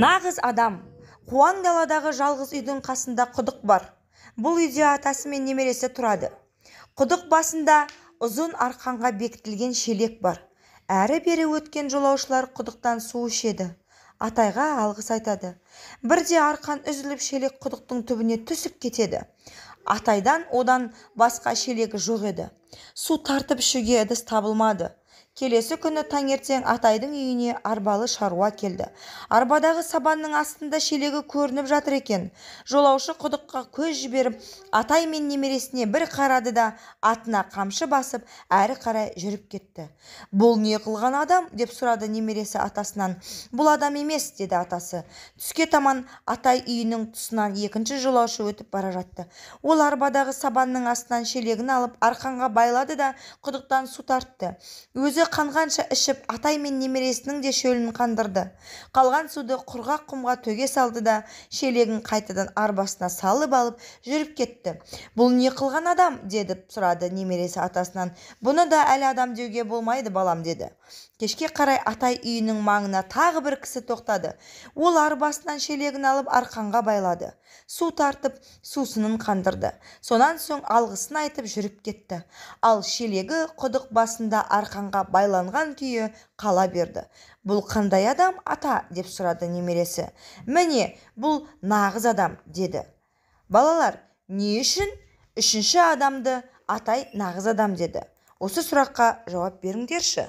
нағыз адам қуаң даладағы жалғыз үйдің қасында құдық бар бұл үйде атасы мен немересі тұрады құдық басында ұзын арқанға бекітілген шелек бар әрі бері өткен жолаушылар құдықтан су ішеді атайға алғыс айтады бірде арқан үзіліп шелек құдықтың түбіне түсіп кетеді атайдан одан басқа шелегі жоқ еді су тартып ішуге ыдыс табылмады келесі күні таңертең атайдың үйіне арбалы шаруа келді арбадағы сабанның астында шелегі көрініп жатыр екен жолаушы құдыққа көз жіберіп атай мен немересіне бір қарады да атына қамшы басып әрі қарай жүріп кетті бұл не қылған адам деп сұрады немересі атасынан бұл адам емес деді атасы түске таман атай үйінің тұсынан екінші жолаушы өтіп бара жатты ол арбадағы сабанның астынан шелегін алып арқанға байлады да құдықтан су тартты өзі өзі қанғанша ішіп атай мен немересінің де шөлін қандырды қалған суды құрғақ құмға төге салды да шелегін қайтадан арбасына салып алып жүріп кетті бұл не қылған адам деді сұрады немересі атасынан бұны да әлі адам деуге болмайды балам деді кешке қарай атай үйінің маңына тағы бір кісі тоқтады ол арбасынан шелегін алып арқанға байлады су тартып сусынын қандырды сонан соң алғысын айтып жүріп кетті ал шелегі құдық басында арқанға байланған күйі қала берді бұл қандай адам ата деп сұрады немересі міне бұл нағыз адам деді балалар не үшін үшінші адамды атай нағыз адам деді осы сұраққа жауап беріңдерші